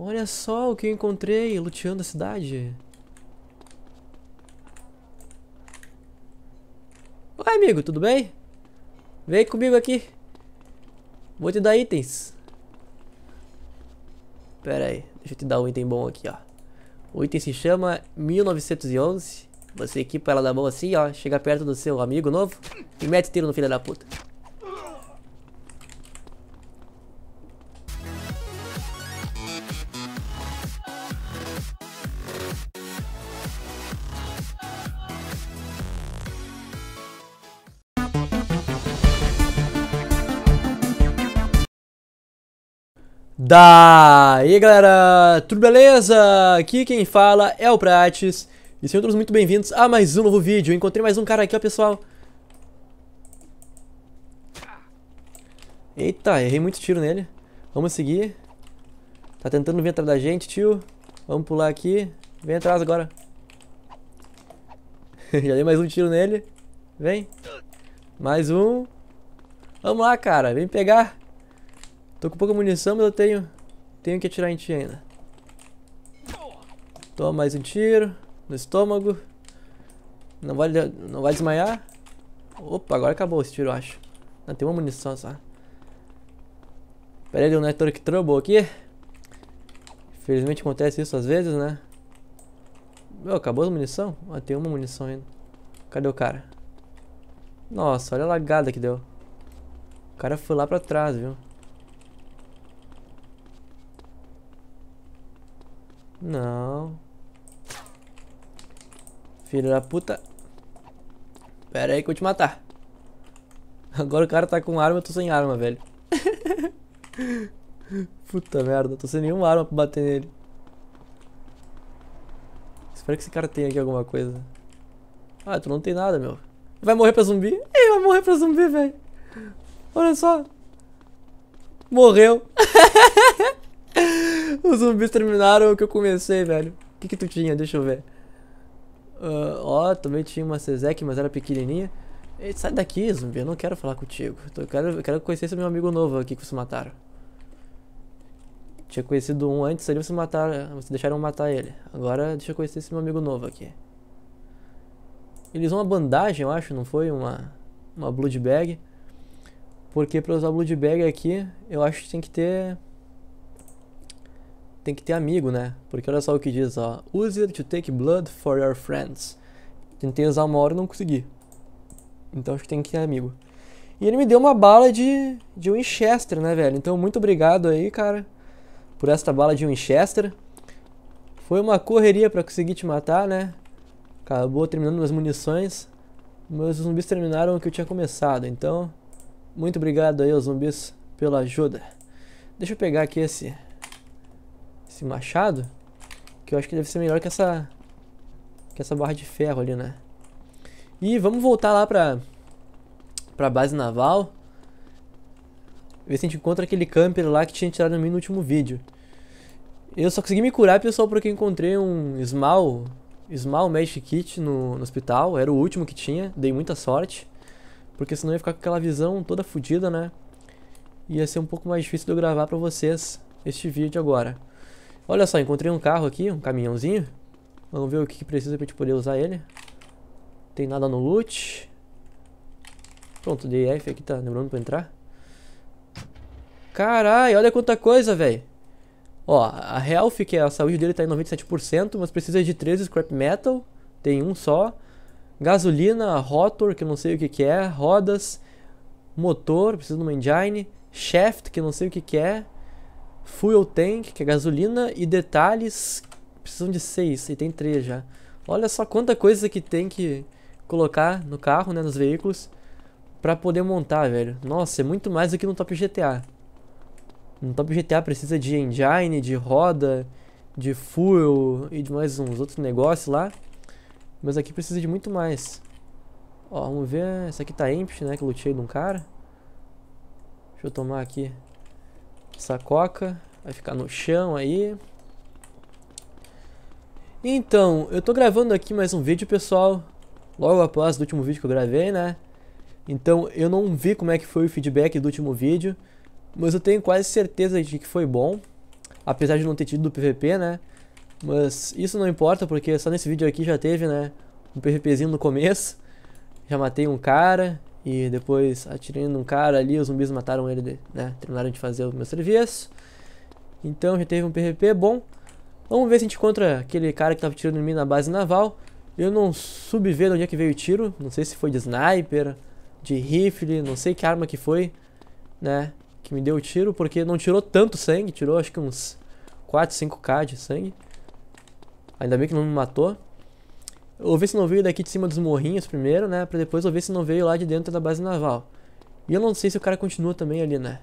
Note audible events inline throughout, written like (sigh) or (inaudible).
Olha só o que eu encontrei luteando a cidade. Oi, amigo, tudo bem? Vem comigo aqui. Vou te dar itens. Pera aí, deixa eu te dar um item bom aqui, ó. O item se chama 1911. Você equipa ela na mão assim, ó. Chega perto do seu amigo novo e mete tiro no filho da puta. Daí galera, tudo beleza? Aqui quem fala é o Prates E sejam todos muito bem-vindos a mais um novo vídeo Eu Encontrei mais um cara aqui, ó pessoal Eita, errei muito tiro nele Vamos seguir Tá tentando vir atrás da gente, tio Vamos pular aqui Vem atrás agora (laughs) Já dei mais um tiro nele Vem Mais um Vamos lá, cara, vem pegar Tô com pouca munição, mas eu tenho... Tenho que atirar em ti ainda. Toma mais um tiro. No estômago. Não vai, não vai desmaiar. Opa, agora acabou esse tiro, eu acho. Não, tem uma munição só. Pera aí, deu um network trouble aqui. Infelizmente acontece isso às vezes, né? Meu, acabou a munição? Ah, tem uma munição ainda. Cadê o cara? Nossa, olha a lagada que deu. O cara foi lá pra trás, viu? Não. Filho da puta. Pera aí que eu vou te matar. Agora o cara tá com arma, eu tô sem arma, velho. (laughs) puta merda, tô sem nenhuma arma pra bater nele. Espero que esse cara tenha aqui alguma coisa. Ah, tu não tem nada, meu. Vai morrer pra zumbi? Ele vai morrer pra zumbi, velho. Olha só. Morreu. (laughs) Os zumbis terminaram o que eu comecei, velho. O que que tu tinha? Deixa eu ver. Uh, ó, também tinha uma Sezek, mas era pequenininha. E, sai daqui, zumbi. Eu não quero falar contigo. Eu quero, eu quero conhecer esse meu amigo novo aqui que vocês mataram. Tinha conhecido um antes, ali vocês mataram, vocês deixaram matar ele. Agora deixa eu conhecer esse meu amigo novo aqui. Eles usam uma bandagem, eu acho, não foi? Uma, uma blood bag. Porque pra usar blood bag aqui, eu acho que tem que ter tem que ter amigo, né? Porque olha só o que diz, ó. Use it to take blood for your friends. Tentei usar uma hora e não consegui. Então acho que tem que ter amigo. E ele me deu uma bala de, de Winchester, né, velho? Então muito obrigado aí, cara, por esta bala de Winchester. Foi uma correria para conseguir te matar, né? Acabou terminando as munições. mas os zumbis terminaram o que eu tinha começado, então... Muito obrigado aí aos zumbis pela ajuda. Deixa eu pegar aqui esse esse machado. Que eu acho que deve ser melhor que essa, que essa barra de ferro ali, né? E vamos voltar lá pra, pra base naval. Ver se a gente encontra aquele camper lá que tinha tirado mim no último vídeo. Eu só consegui me curar, pessoal, porque encontrei um Small, Small Magic Kit no, no hospital. Era o último que tinha, dei muita sorte. Porque senão ia ficar com aquela visão toda fodida, né? Ia ser um pouco mais difícil de eu gravar pra vocês este vídeo agora. Olha só, encontrei um carro aqui, um caminhãozinho. Vamos ver o que precisa pra gente poder usar ele. Tem nada no loot. Pronto, DF aqui tá demorando pra entrar. Caralho, olha quanta coisa, velho. Ó, a health, que é a saúde dele, tá em 97%, mas precisa de 13 scrap metal. Tem um só. Gasolina, rotor, que eu não sei o que que é. Rodas, motor, precisa de uma engine. Shaft, que eu não sei o que que é. Fuel tank, que é gasolina, e detalhes precisam de 6, e tem 3 já. Olha só quanta coisa que tem que colocar no carro, né, nos veículos, para poder montar, velho. Nossa, é muito mais do que no top GTA. No top GTA precisa de engine, de roda, de fuel e de mais uns outros negócios lá. Mas aqui precisa de muito mais. Ó, vamos ver. Essa aqui tá empty, né? Que eu lutei de um cara. Deixa eu tomar aqui. Essa coca vai ficar no chão aí. Então, eu tô gravando aqui mais um vídeo, pessoal. Logo após o último vídeo que eu gravei, né? Então, eu não vi como é que foi o feedback do último vídeo. Mas eu tenho quase certeza de que foi bom. Apesar de não ter tido do PVP, né? Mas isso não importa, porque só nesse vídeo aqui já teve, né? Um PVPzinho no começo. Já matei um cara. E depois atirei num cara ali, os zumbis mataram ele, né? Terminaram de fazer o meu serviço. Então já teve um PVP bom. Vamos ver se a gente encontra aquele cara que tava tirando em mim na base naval. Eu não subi ver de onde é que veio o tiro. Não sei se foi de sniper, de rifle, não sei que arma que foi, né? Que me deu o tiro, porque não tirou tanto sangue. Tirou acho que uns 4, 5k de sangue. Ainda bem que não me matou ouvir se não veio daqui de cima dos morrinhos primeiro, né? Pra depois ouvir se não veio lá de dentro da base naval. E eu não sei se o cara continua também ali, né?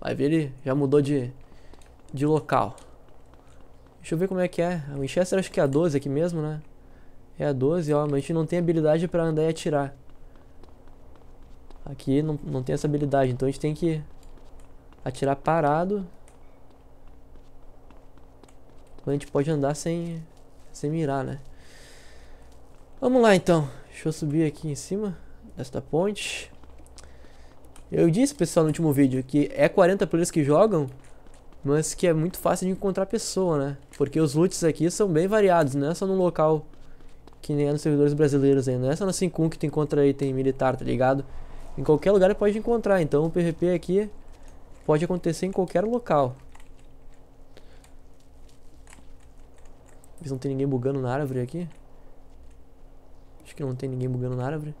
Vai ver, ele já mudou de, de local. Deixa eu ver como é que é. A Winchester acho que é a 12 aqui mesmo, né? É a 12, ó, mas a gente não tem habilidade pra andar e atirar. Aqui não, não tem essa habilidade, então a gente tem que atirar parado. Então a gente pode andar sem, sem mirar, né? Vamos lá então. Deixa eu subir aqui em cima desta ponte. Eu disse, pessoal, no último vídeo que é 40 players que jogam, mas que é muito fácil de encontrar pessoa, né? Porque os loots aqui são bem variados, não é só num local que nem é nos servidores brasileiros aí, não é só na 5.1 que tu encontra item militar, tá ligado? Em qualquer lugar pode encontrar, então o PVP aqui pode acontecer em qualquer local. Mas não tem ninguém bugando na árvore aqui? Acho que não tem ninguém bugando na árvore.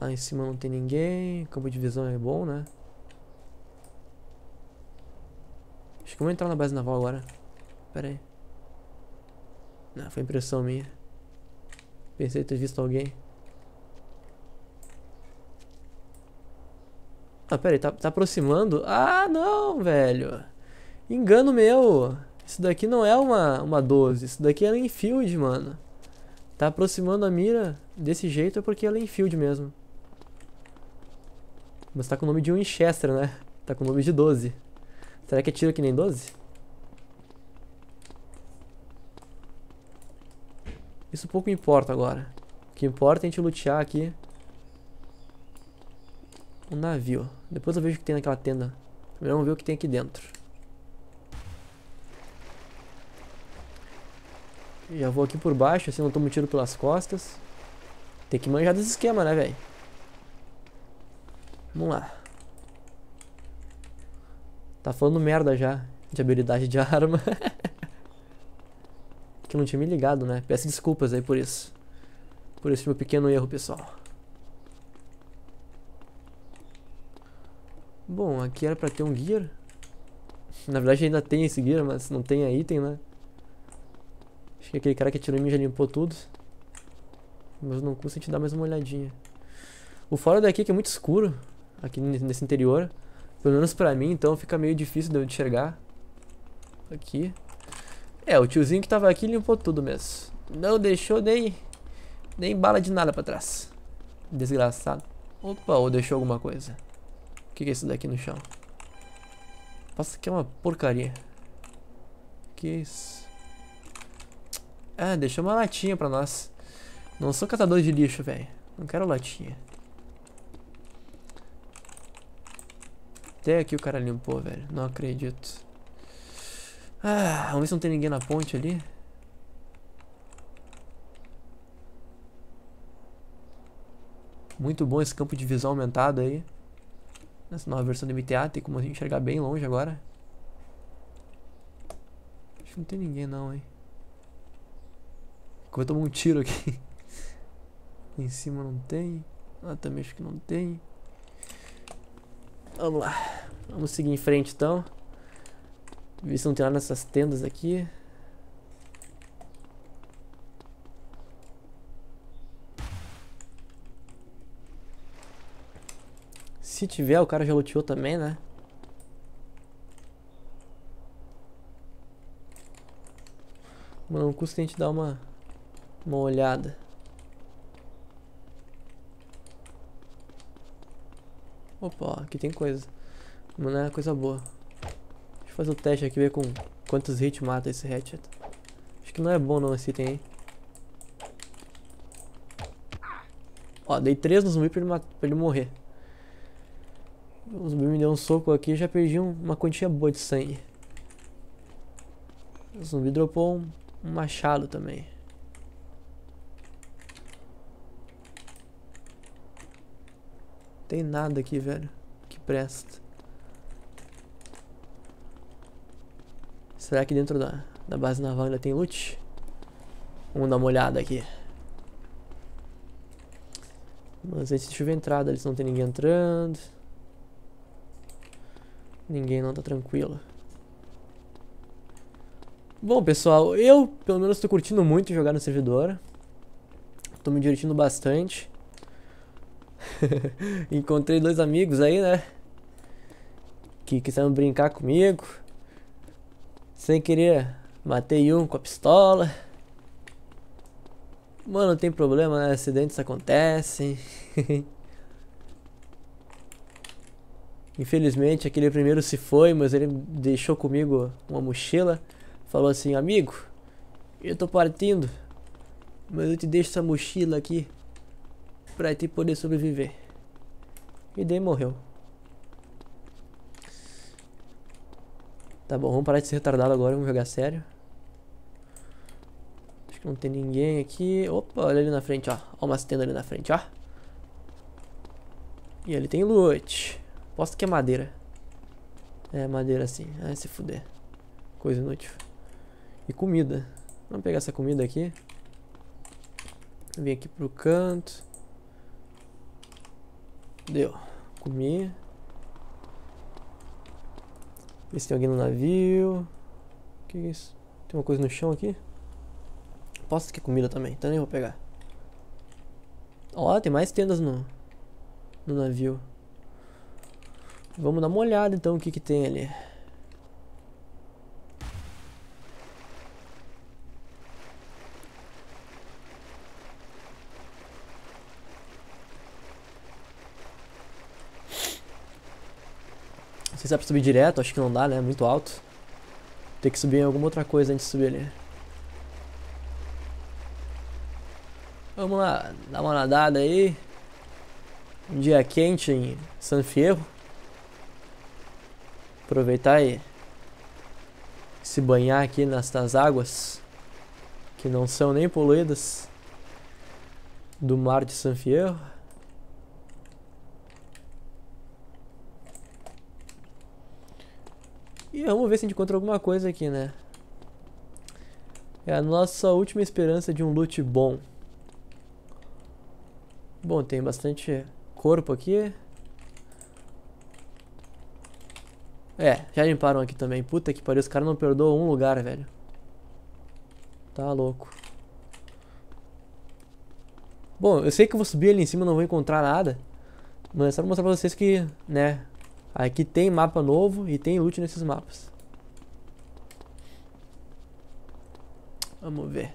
Lá em cima não tem ninguém. Campo de visão é bom, né? Acho que vou entrar na base naval agora. Pera aí. Não, foi impressão minha. Pensei ter visto alguém. Ah, pera aí, tá, tá aproximando? Ah, não, velho. Engano meu. Isso daqui não é uma, uma 12. Isso daqui é Enfield, mano. Tá aproximando a mira desse jeito é porque ela é infield mesmo. Mas tá com o nome de Winchester, né? Tá com o nome de 12. Será que é tiro que nem 12? Isso pouco importa agora. O que importa é a gente lutear aqui um navio. Depois eu vejo o que tem naquela tenda. Primeiro vamos ver o que tem aqui dentro. Já vou aqui por baixo, assim não tomo tiro pelas costas. Tem que manjar desse esquema, né, velho? Vamos lá. Tá falando merda já de habilidade de (laughs) arma. que eu não tinha me ligado, né? Peço desculpas aí por isso. Por esse meu pequeno erro, pessoal. Bom, aqui era pra ter um gear. Na verdade ainda tem esse gear, mas não tem a item, né? Acho que aquele cara que tirou em mim já limpou tudo. Mas não custa a gente dar mais uma olhadinha. O fora daqui é que é muito escuro, aqui nesse interior. Pelo menos pra mim, então fica meio difícil de eu enxergar. Aqui. É, o tiozinho que tava aqui limpou tudo mesmo. Não deixou nem, nem bala de nada pra trás. Desgraçado. Opa, ou deixou alguma coisa. O que, que é isso daqui no chão? Nossa, que é uma porcaria. Que é isso? Ah, deixou uma latinha pra nós. Não sou catador de lixo, velho. Não quero latinha. Até aqui o cara limpou, velho. Não acredito. Ah, vamos ver se não tem ninguém na ponte ali. Muito bom esse campo de visão aumentado aí. Nessa nova versão do MTA, tem como enxergar bem longe agora. Acho que não tem ninguém não, hein. Vou tomar um tiro aqui. (laughs) em cima não tem. Ah, também acho que não tem. Vamos lá. Vamos seguir em frente então. Ver se não tem nada nessas tendas aqui. Se tiver, o cara já luteou também, né? Mano, não custa a gente dar uma uma olhada Opa, ó, aqui tem coisa. Mas não é coisa boa. Deixa eu fazer o um teste aqui, ver com quantos hits mata esse hatchet. Acho que não é bom não esse item aí. Ó, dei 3 no zumbi pra ele, pra ele morrer. O zumbi me deu um soco aqui e já perdi um, uma quantia boa de sangue. O zumbi dropou um, um machado também. Tem nada aqui, velho, que presta. Será que dentro da, da base naval ainda tem loot? Vamos dar uma olhada aqui. Mas antes deixa eu ver a entrada, eles não tem ninguém entrando. Ninguém não tá tranquilo. Bom, pessoal, eu pelo menos tô curtindo muito jogar no servidor. Tô me divertindo bastante. (laughs) Encontrei dois amigos aí, né? Que quiseram brincar comigo. Sem querer, matei um com a pistola. Mano, não tem problema, né? Acidentes acontecem. (laughs) Infelizmente, aquele primeiro se foi, mas ele deixou comigo uma mochila. Falou assim: Amigo, eu tô partindo, mas eu te deixo essa mochila aqui pra ti poder sobreviver. E daí morreu. Tá bom, vamos parar de ser retardado agora, vamos jogar sério. Acho que não tem ninguém aqui. Opa, olha ali na frente, ó. Ó umas tendas ali na frente, ó. E ele tem loot. Posso que é madeira. É, madeira assim. Ah, se fuder. Coisa inútil. E comida. Vamos pegar essa comida aqui. Vem aqui pro canto. Deu. Comi. Ver se tem alguém no navio. O que é isso? Tem uma coisa no chão aqui? Posso ter comida também, então nem vou pegar. Ó, oh, tem mais tendas no, no navio. Vamos dar uma olhada então o que, que tem ali. Não sei se dá pra subir direto, acho que não dá, né? Muito alto. Tem que subir em alguma outra coisa antes de subir ali. Vamos lá, dar uma nadada aí. Um dia quente em San Fierro. Aproveitar e se banhar aqui nestas águas que não são nem poluídas do mar de San Fierro. E vamos ver se a gente encontra alguma coisa aqui, né? É a nossa última esperança de um loot bom. Bom, tem bastante corpo aqui. É, já limparam aqui também. Puta que pariu, os caras não perdoam um lugar, velho. Tá louco. Bom, eu sei que eu vou subir ali em cima não vou encontrar nada. Mas é só pra mostrar pra vocês que, né, Aqui tem mapa novo e tem loot nesses mapas. Vamos ver.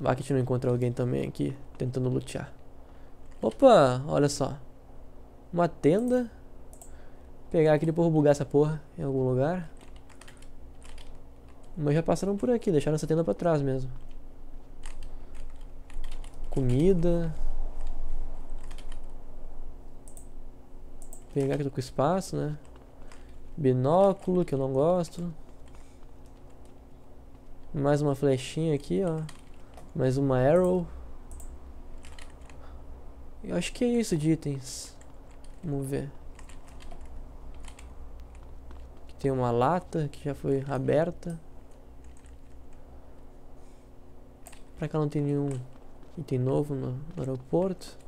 Vai que a gente não encontra alguém também aqui tentando lutear. Opa, olha só. Uma tenda. Vou pegar aqui depois vou bugar essa porra em algum lugar. Mas já passaram por aqui, deixaram essa tenda pra trás mesmo. Comida. pegar aqui com espaço, né? Binóculo, que eu não gosto. Mais uma flechinha aqui, ó. Mais uma arrow. Eu acho que é isso de itens. Vamos ver. Aqui tem uma lata que já foi aberta. Pra cá não tem nenhum item novo no aeroporto.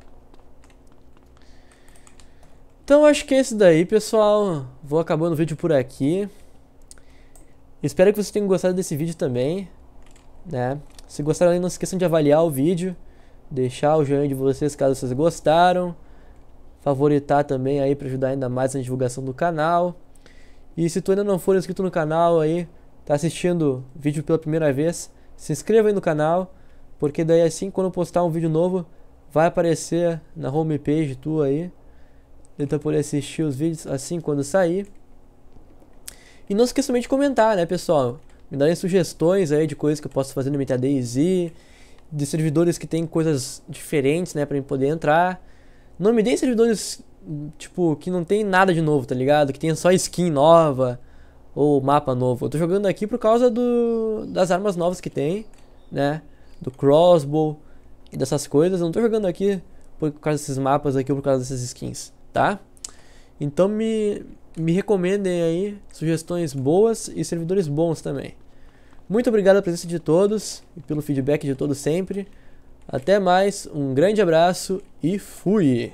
Então acho que é isso daí, pessoal. Vou acabando o vídeo por aqui. Espero que vocês tenham gostado desse vídeo também, né? Se gostaram, não se esqueçam de avaliar o vídeo, deixar o joinha de vocês caso vocês gostaram, favoritar também aí para ajudar ainda mais na divulgação do canal. E se tu ainda não for inscrito no canal aí, tá assistindo vídeo pela primeira vez, se inscreva aí no canal, porque daí assim quando eu postar um vídeo novo, vai aparecer na homepage tua aí então poder assistir os vídeos assim quando sair. E não esqueça também de comentar, né, pessoal? Me darem sugestões aí de coisas que eu posso fazer no MetaDayZ, de servidores que tem coisas diferentes, né, para mim poder entrar. Não me deem servidores tipo que não tem nada de novo, tá ligado? Que tenha só skin nova ou mapa novo. Eu tô jogando aqui por causa do das armas novas que tem, né? Do crossbow e dessas coisas. Eu não tô jogando aqui por causa desses mapas aqui ou por causa dessas skins tá? Então me, me recomendem aí sugestões boas e servidores bons também. Muito obrigado pela presença de todos e pelo feedback de todos sempre. Até mais, um grande abraço e fui!